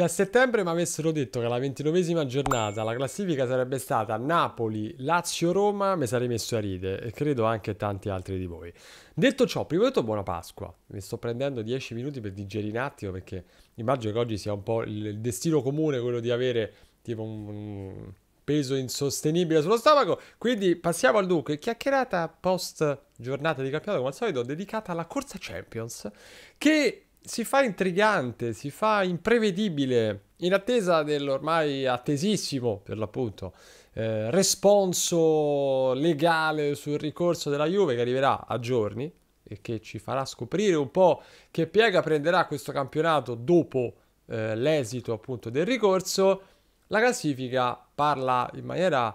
Se cioè, a settembre mi avessero detto che la ventinovesima giornata la classifica sarebbe stata Napoli-Lazio-Roma, mi sarei messo a ridere e credo anche tanti altri di voi. Detto ciò, prima di tutto buona Pasqua. Mi sto prendendo 10 minuti per digerire un attimo perché immagino che oggi sia un po' il destino comune quello di avere tipo un peso insostenibile sullo stomaco. Quindi passiamo al dunque. Chiacchierata post giornata di campionato, come al solito, dedicata alla corsa Champions che si fa intrigante, si fa imprevedibile, in attesa dell'ormai attesissimo, per l'appunto, eh, responso legale sul ricorso della Juve che arriverà a giorni e che ci farà scoprire un po' che piega prenderà questo campionato dopo eh, l'esito appunto del ricorso. La classifica parla in maniera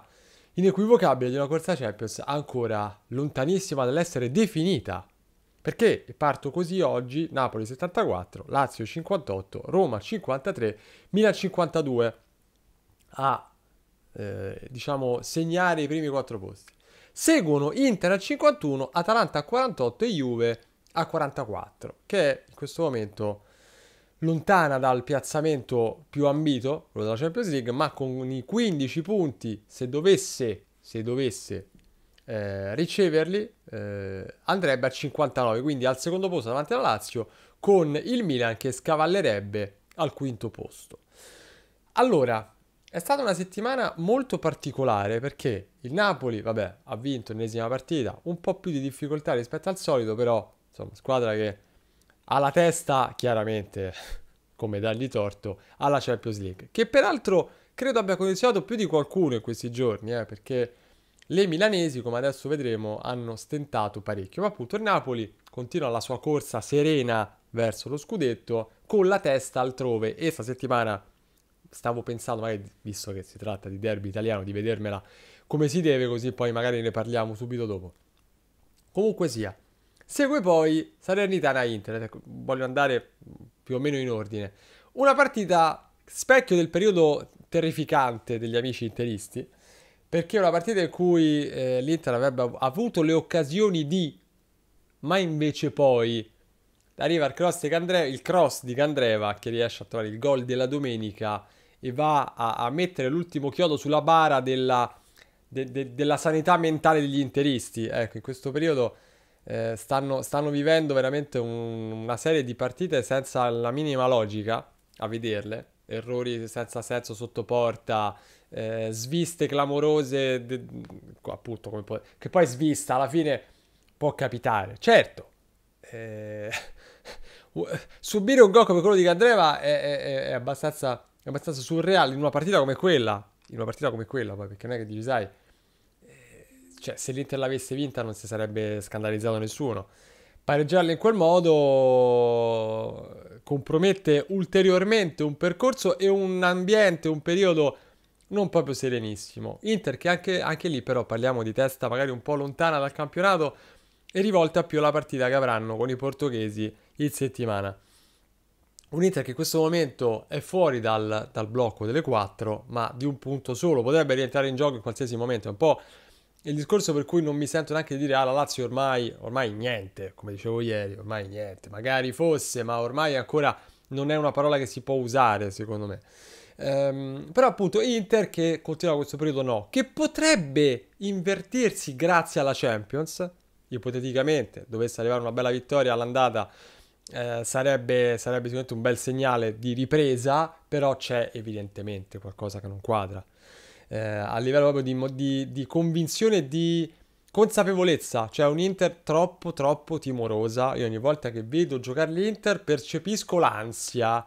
inequivocabile di una corsa Champions ancora lontanissima dall'essere definita perché parto così oggi, Napoli 74, Lazio 58, Roma 53, Milan 52 a eh, diciamo segnare i primi quattro posti. Seguono Inter a 51, Atalanta a 48 e Juve a 44, che è in questo momento lontana dal piazzamento più ambito, quello della Champions League, ma con i 15 punti, se dovesse, se dovesse eh, riceverli eh, andrebbe a 59, quindi al secondo posto davanti alla Lazio, con il Milan che scavallerebbe al quinto posto. Allora, è stata una settimana molto particolare perché il Napoli, vabbè, ha vinto l'ennesima partita, un po' più di difficoltà rispetto al solito, però, insomma, squadra che ha la testa, chiaramente, come dargli torto, alla Champions League, che peraltro credo abbia condizionato più di qualcuno in questi giorni, eh, perché le milanesi, come adesso vedremo, hanno stentato parecchio, ma appunto il Napoli continua la sua corsa serena verso lo scudetto con la testa altrove e stasettimana stavo pensando, magari visto che si tratta di derby italiano, di vedermela come si deve, così poi magari ne parliamo subito dopo. Comunque sia, segue poi Salernitana Inter, ecco, voglio andare più o meno in ordine. Una partita specchio del periodo terrificante degli amici interisti, perché una partita in cui eh, l'Inter avrebbe avuto le occasioni di, ma invece poi arriva il cross di Candreva, il cross di Candreva che riesce a trovare il gol della domenica e va a, a mettere l'ultimo chiodo sulla bara della, de, de, della, sanità mentale degli interisti. Ecco, in questo periodo eh, stanno, stanno, vivendo veramente un, una serie di partite senza la minima logica a vederle errori senza senso sotto porta, eh, sviste clamorose, de, appunto, po che poi svista alla fine può capitare. Certo, eh, subire un gol come quello di Candreva è, è, è, abbastanza, è, abbastanza, surreale in una partita come quella, in una partita come quella poi, perché non è che dici, sai, eh, cioè, se l'Inter l'avesse vinta non si sarebbe scandalizzato nessuno. Pareggiarla in quel modo compromette ulteriormente un percorso e un ambiente, un periodo non proprio serenissimo. Inter che anche, anche lì però parliamo di testa magari un po' lontana dal campionato e rivolta più alla partita che avranno con i portoghesi in settimana. Un Inter che in questo momento è fuori dal, dal blocco delle 4, ma di un punto solo, potrebbe rientrare in gioco in qualsiasi momento, è un po' il discorso per cui non mi sento neanche di dire ah la Lazio ormai, ormai niente, come dicevo ieri, ormai niente, magari fosse, ma ormai ancora non è una parola che si può usare secondo me. Um, però appunto Inter che continua questo periodo no, che potrebbe invertirsi grazie alla Champions, ipoteticamente dovesse arrivare una bella vittoria all'andata eh, sarebbe, sarebbe sicuramente un bel segnale di ripresa, però c'è evidentemente qualcosa che non quadra eh, a livello proprio di, di, di convinzione e di consapevolezza, cioè un'Inter troppo troppo timorosa. Io ogni volta che vedo giocare l'Inter percepisco l'ansia.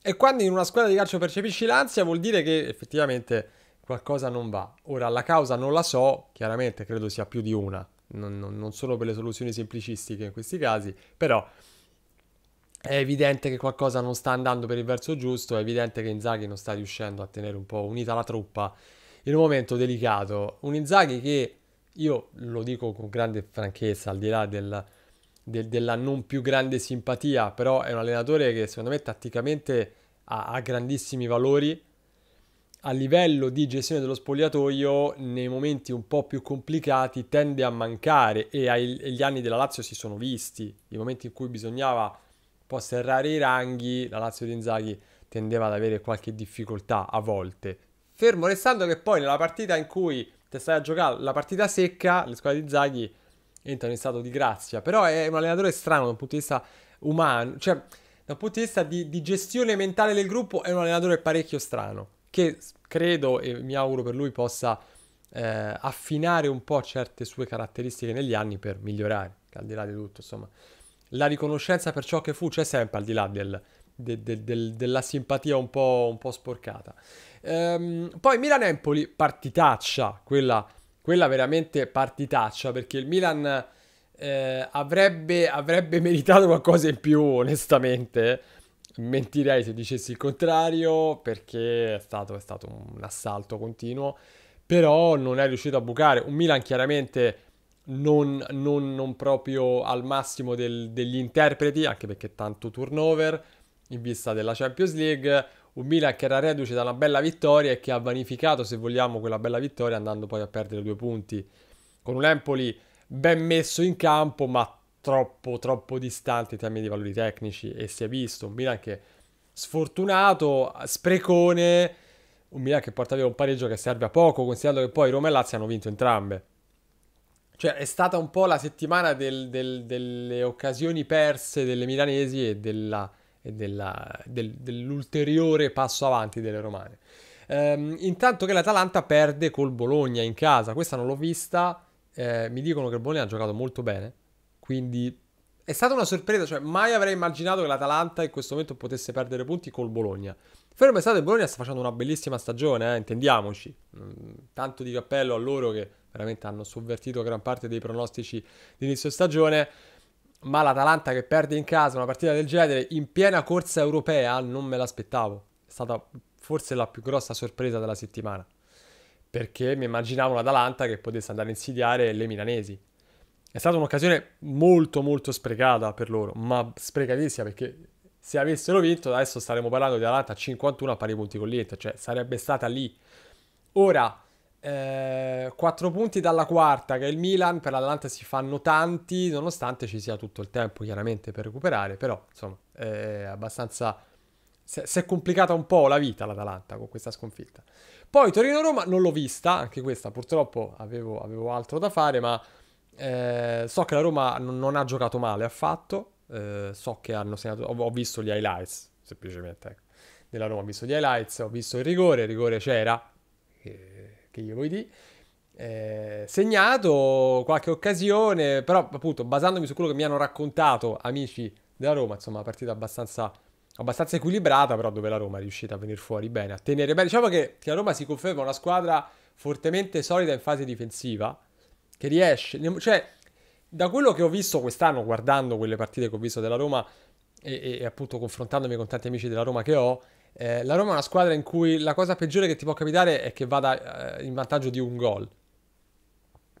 E quando in una squadra di calcio percepisci l'ansia vuol dire che effettivamente qualcosa non va. Ora la causa non la so, chiaramente credo sia più di una, non, non, non solo per le soluzioni semplicistiche in questi casi, però è evidente che qualcosa non sta andando per il verso giusto, è evidente che Inzaghi non sta riuscendo a tenere un po' unita la truppa in un momento delicato. Un Inzaghi che, io lo dico con grande franchezza, al di là del, del, della non più grande simpatia, però è un allenatore che secondo me tatticamente ha, ha grandissimi valori, a livello di gestione dello spogliatoio, nei momenti un po' più complicati, tende a mancare e ai, gli anni della Lazio si sono visti, i momenti in cui bisognava può serrare i ranghi, la Lazio di Inzaghi tendeva ad avere qualche difficoltà a volte. Fermo restando che poi nella partita in cui te stai a giocare la partita secca, le squadre di Zaghi entrano in stato di grazia. Però è un allenatore strano da un punto di vista umano, cioè da un punto di vista di, di gestione mentale del gruppo è un allenatore parecchio strano, che credo e mi auguro per lui possa eh, affinare un po' certe sue caratteristiche negli anni per migliorare, al di là di tutto, insomma la riconoscenza per ciò che fu c'è sempre al di là del, del, del, della simpatia un po', un po sporcata. Ehm, poi Milan-Empoli, partitaccia, quella, quella, veramente partitaccia, perché il Milan eh, avrebbe, avrebbe, meritato qualcosa in più, onestamente. Mentirei se dicessi il contrario, perché è stato, è stato un assalto continuo, però non è riuscito a bucare. Un Milan chiaramente non, non, non proprio al massimo del, degli interpreti, anche perché tanto turnover in vista della Champions League. Un Milan che era reduce da una bella vittoria e che ha vanificato, se vogliamo, quella bella vittoria andando poi a perdere due punti con un Empoli ben messo in campo, ma troppo, troppo distante in termini di valori tecnici e si è visto un Milan che sfortunato, sprecone, un Milan che porta via un pareggio che serve a poco, considerando che poi Roma e Lazio hanno vinto entrambe. Cioè, è stata un po' la settimana del, del, delle occasioni perse delle milanesi e, della, e della, del, dell'ulteriore passo avanti delle romane. Ehm, intanto che l'Atalanta perde col Bologna in casa, questa non l'ho vista, eh, mi dicono che il Bologna ha giocato molto bene, quindi è stata una sorpresa, cioè mai avrei immaginato che l'Atalanta in questo momento potesse perdere punti col Bologna. Fermo è stato il Bologna sta facendo una bellissima stagione, eh, intendiamoci. Mm, tanto di cappello a loro che veramente hanno sovvertito gran parte dei pronostici di inizio stagione. Ma l'Atalanta che perde in casa una partita del genere in piena corsa europea non me l'aspettavo. È stata forse la più grossa sorpresa della settimana. Perché mi immaginavo un'Atalanta che potesse andare a insidiare le milanesi. È stata un'occasione molto molto sprecata per loro, ma sprecatissima perché se avessero vinto adesso staremmo parlando di Atalanta 51 a pari punti con l'Inter, cioè sarebbe stata lì. Ora eh, 4 punti dalla quarta, che è il Milan, per l'Atalanta si fanno tanti, nonostante ci sia tutto il tempo chiaramente per recuperare, però insomma eh, è abbastanza... Si è complicata un po' la vita l'Atalanta con questa sconfitta. Poi Torino-Roma non l'ho vista, anche questa purtroppo avevo, avevo altro da fare, ma eh, so che la Roma non, non ha giocato male affatto, eh, so che hanno segnato, ho, ho visto gli highlights, semplicemente, ecco. della Roma ho visto gli highlights, ho visto il rigore, il rigore c'era, eh, che gli vuoi dire. Eh, segnato qualche occasione, però appunto basandomi su quello che mi hanno raccontato amici della Roma, insomma, partita abbastanza, abbastanza equilibrata, però dove la Roma è riuscita a venire fuori bene, a tenere bene. Diciamo che, che la Roma si conferma una squadra fortemente solida in fase difensiva, che riesce, cioè da quello che ho visto quest'anno, guardando quelle partite che ho visto della Roma e, e, appunto confrontandomi con tanti amici della Roma che ho, eh, la Roma è una squadra in cui la cosa peggiore che ti può capitare è che vada eh, in vantaggio di un gol.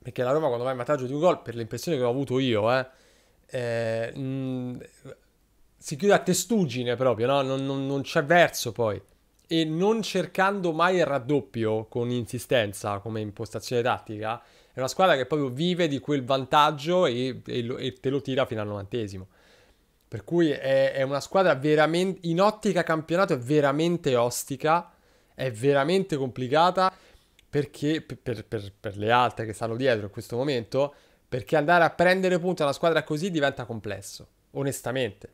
Perché la Roma quando va in vantaggio di un gol, per l'impressione che ho avuto io, eh, mh, eh, mm, si chiude a testuggine proprio, no? non, non, non c'è verso poi. E non cercando mai il raddoppio con insistenza come impostazione tattica, è una squadra che proprio vive di quel vantaggio e, e, e te lo tira fino al novantesimo. Per cui è, è una squadra veramente, in ottica campionato, è veramente ostica, è veramente complicata, perché per, per, per le altre che stanno dietro in questo momento, perché andare a prendere punti a una squadra così diventa complesso, onestamente.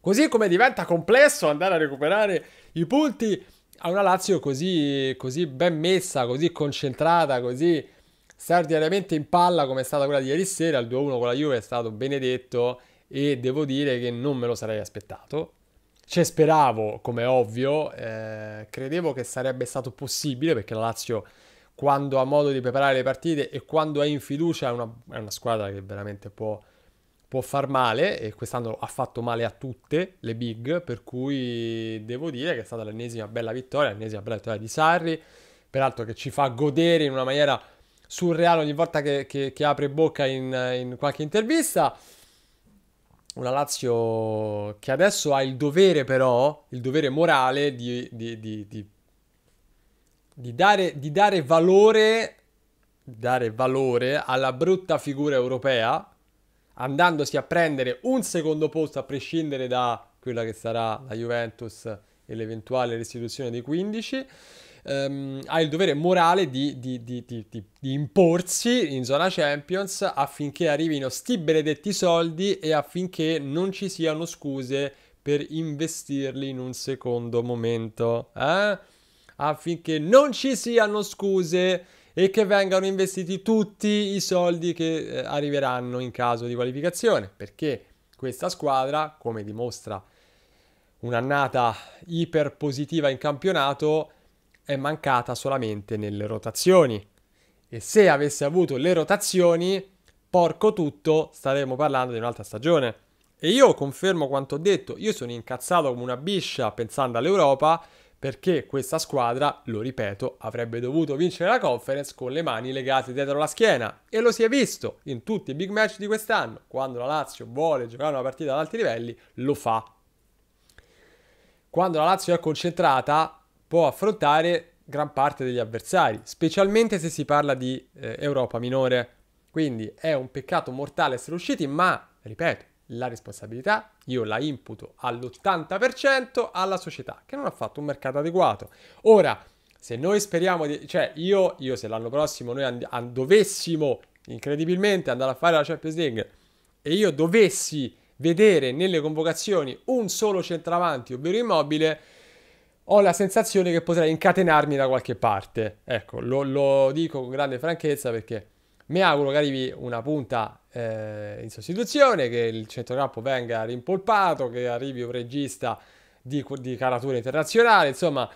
Così come diventa complesso andare a recuperare i punti a una Lazio così, così ben messa, così concentrata, così straordinariamente in palla come è stata quella di ieri sera, il 2-1 con la Juve è stato benedetto e devo dire che non me lo sarei aspettato. Ci cioè, speravo, come ovvio, eh, credevo che sarebbe stato possibile perché la Lazio quando ha modo di preparare le partite e quando è in fiducia è una, è una squadra che veramente può, può, far male e quest'anno ha fatto male a tutte le big, per cui devo dire che è stata l'ennesima bella vittoria, l'ennesima bella vittoria di Sarri, peraltro che ci fa godere in una maniera surreale ogni volta che, che, che apre bocca in, in qualche intervista una Lazio che adesso ha il dovere però, il dovere morale di, di, di, di dare, dare, valore, dare valore alla brutta figura europea, andandosi a prendere un secondo posto a prescindere da quella che sarà la Juventus e l'eventuale restituzione dei 15 ehm, ha il dovere morale di, di, di, di, imporsi in zona Champions affinché arrivino sti benedetti soldi e affinché non ci siano scuse per investirli in un secondo momento. Eh? Affinché non ci siano scuse e che vengano investiti tutti i soldi che eh, arriveranno in caso di qualificazione. Perché questa squadra, come dimostra un'annata iper positiva in campionato, è mancata solamente nelle rotazioni. E se avesse avuto le rotazioni, porco tutto, staremmo parlando di un'altra stagione. E io confermo quanto ho detto, io sono incazzato come una biscia pensando all'Europa perché questa squadra, lo ripeto, avrebbe dovuto vincere la conference con le mani legate dietro la schiena. E lo si è visto in tutti i big match di quest'anno. Quando la Lazio vuole giocare una partita ad alti livelli, lo fa. Quando la Lazio è concentrata, può affrontare gran parte degli avversari, specialmente se si parla di eh, Europa minore. Quindi è un peccato mortale essere usciti, ma, ripeto, la responsabilità io la imputo all'80% alla società che non ha fatto un mercato adeguato. Ora, se noi speriamo di... cioè io, io se l'anno prossimo noi and- and- dovessimo incredibilmente andare a fare la Champions League e io dovessi vedere nelle convocazioni un solo centravanti, ovvero immobile, ho la sensazione che potrei incatenarmi da qualche parte. Ecco, lo, lo dico con grande franchezza perché mi auguro che arrivi una punta eh, in sostituzione, che il centrocampo venga rimpolpato, che arrivi un regista di, di caratura internazionale, insomma,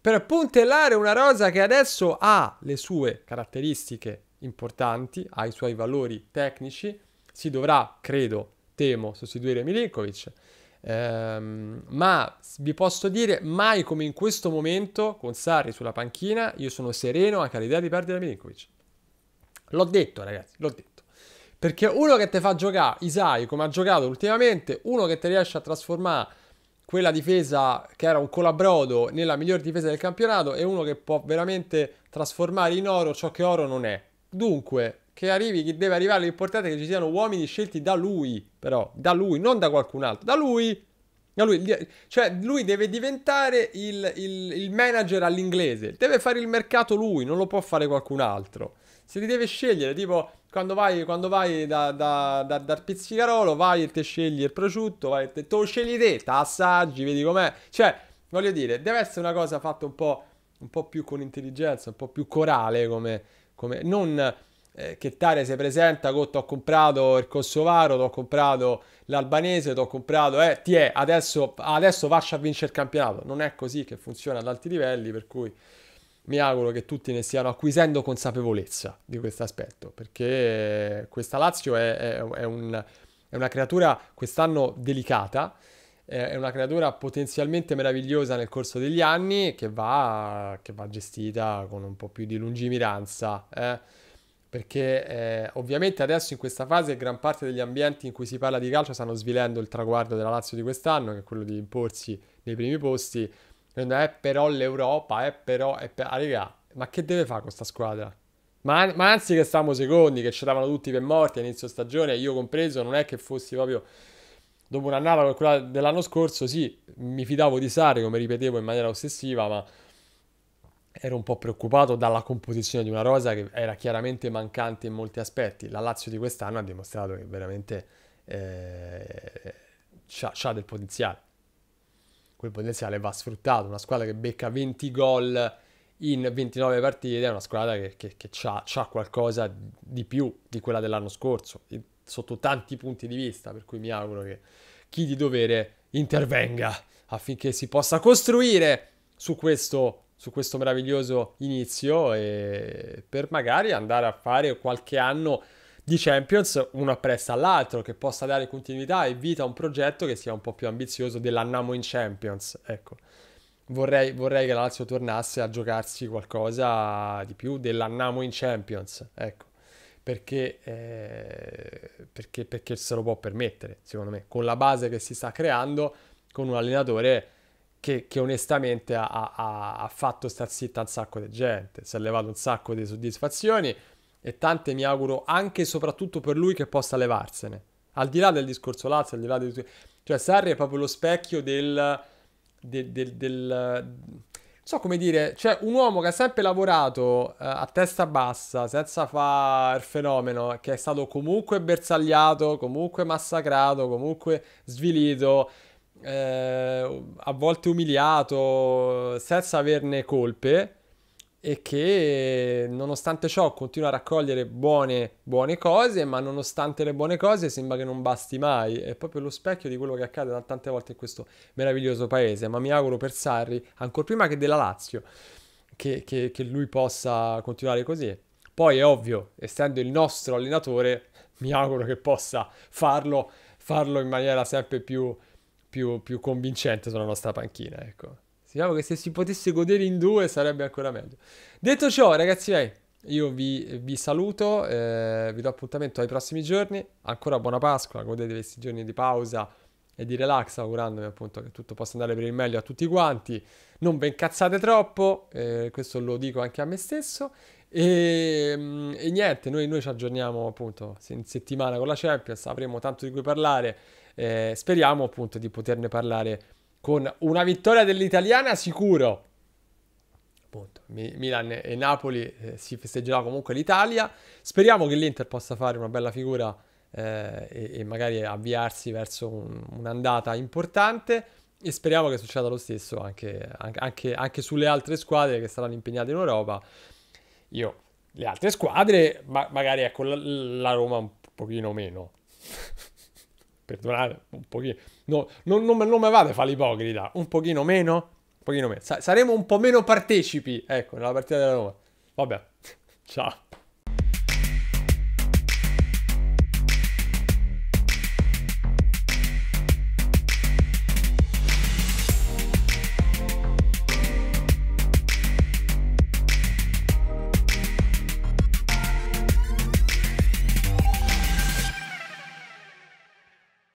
per puntellare una rosa che adesso ha le sue caratteristiche importanti, ha i suoi valori tecnici, si dovrà, credo, temo, sostituire Milinkovic. Ehm, ma vi posso dire, mai come in questo momento, con Sarri sulla panchina, io sono sereno anche all'idea di perdere Milinkovic. L'ho detto, ragazzi, l'ho detto. Perché uno che te fa giocare Isai come ha giocato ultimamente, uno che ti riesce a trasformare quella difesa che era un colabrodo nella miglior difesa del campionato e uno che può veramente trasformare in oro ciò che oro non è. Dunque, che arrivi chi deve arrivare, l'importante è che ci siano uomini scelti da lui, però, da lui, non da qualcun altro, da lui. Da lui cioè, lui deve diventare il, il, il manager all'inglese, deve fare il mercato lui, non lo può fare qualcun altro. Se li deve scegliere, tipo, quando vai, quando vai da, da, da, dal pizzicarolo, vai e te scegli il prosciutto, vai e te, te lo scegli te, assaggi, vedi com'è. Cioè, voglio dire, deve essere una cosa fatta un po', un po più con intelligenza, un po' più corale come, come non che eh, Chettare si presenta con ti ho comprato il kosovaro, ti ho comprato l'albanese, ho comprato eh, ti è, adesso, adesso a vincere il campionato. Non è così che funziona ad alti livelli, per cui mi auguro che tutti ne stiano acquisendo consapevolezza di questo aspetto, perché questa Lazio è, è, è, un, è una creatura quest'anno delicata è una creatura potenzialmente meravigliosa nel corso degli anni che va, che va gestita con un po' più di lungimiranza. Eh? perché eh, ovviamente adesso in questa fase gran parte degli ambienti in cui si parla di calcio stanno svilendo il traguardo della Lazio di quest'anno, che è quello di imporsi nei primi posti. È eh, però l'Europa, è eh, però... È eh, per... Ah, regà, ma che deve fare questa squadra? Ma, ma, anzi che stavamo secondi, che ci davano tutti per morti all'inizio stagione, io compreso, non è che fossi proprio... Dopo un'annata come quella dell'anno scorso, sì, mi fidavo di Sari, come ripetevo in maniera ossessiva, ma ero un po' preoccupato dalla composizione di una rosa che era chiaramente mancante in molti aspetti. La Lazio di quest'anno ha dimostrato che veramente eh, ha del potenziale. Quel potenziale va sfruttato. Una squadra che becca 20 gol in 29 partite è una squadra che, che, che ha qualcosa di più di quella dell'anno scorso, sotto tanti punti di vista, per cui mi auguro che chi di dovere intervenga affinché si possa costruire su questo su questo meraviglioso inizio e per magari andare a fare qualche anno di Champions uno appresso all'altro, che possa dare continuità e vita a un progetto che sia un po' più ambizioso dell'annamo in Champions. Ecco, vorrei, vorrei che la Lazio tornasse a giocarsi qualcosa di più dell'annamo in Champions, ecco, perché, eh, perché, perché se lo può permettere, secondo me, con la base che si sta creando, con un allenatore che, che onestamente ha, ha, ha fatto star zitta un sacco di gente, si è levato un sacco di soddisfazioni e tante mi auguro anche e soprattutto per lui che possa levarsene. Al di là del discorso Lazio, al di là di... Cioè Sarri è proprio lo specchio del... del, del, del so come dire, cioè un uomo che ha sempre lavorato eh, a testa bassa, senza fare il fenomeno, che è stato comunque bersagliato, comunque massacrato, comunque svilito, eh, a volte umiliato senza averne colpe e che nonostante ciò continua a raccogliere buone, buone cose, ma nonostante le buone cose sembra che non basti mai. È proprio lo specchio di quello che accade tante volte in questo meraviglioso paese, ma mi auguro per Sarri, ancora prima che della Lazio, che, che, che lui possa continuare così. Poi è ovvio, essendo il nostro allenatore, mi auguro che possa farlo, farlo in maniera sempre più più, più convincente sulla nostra panchina, ecco. Speriamo che se si potesse godere in due sarebbe ancora meglio. Detto ciò, ragazzi miei, io vi, vi saluto, eh, vi do appuntamento ai prossimi giorni. Ancora buona Pasqua, godete questi giorni di pausa e di relax, augurandomi appunto che tutto possa andare per il meglio a tutti quanti. Non ve incazzate troppo, eh, questo lo dico anche a me stesso. E, ehm, e niente, noi, noi, ci aggiorniamo appunto in settimana con la Champions, avremo tanto di cui parlare, eh, speriamo appunto di poterne parlare con una vittoria dell'italiana sicuro. Appunto, Milan e Napoli eh, si festeggerà comunque l'Italia, speriamo che l'Inter possa fare una bella figura eh, e, e, magari avviarsi verso un, un'andata importante e speriamo che succeda lo stesso anche, anche, anche sulle altre squadre che saranno impegnate in Europa io le altre squadre, ma magari ecco la, la Roma un pochino meno. Perdonate, un pochino. No, non, non, non mi vado a fare l'ipocrita, un pochino meno, un pochino meno. Sa saremo un po' meno partecipi, ecco, nella partita della Roma. Vabbè, ciao.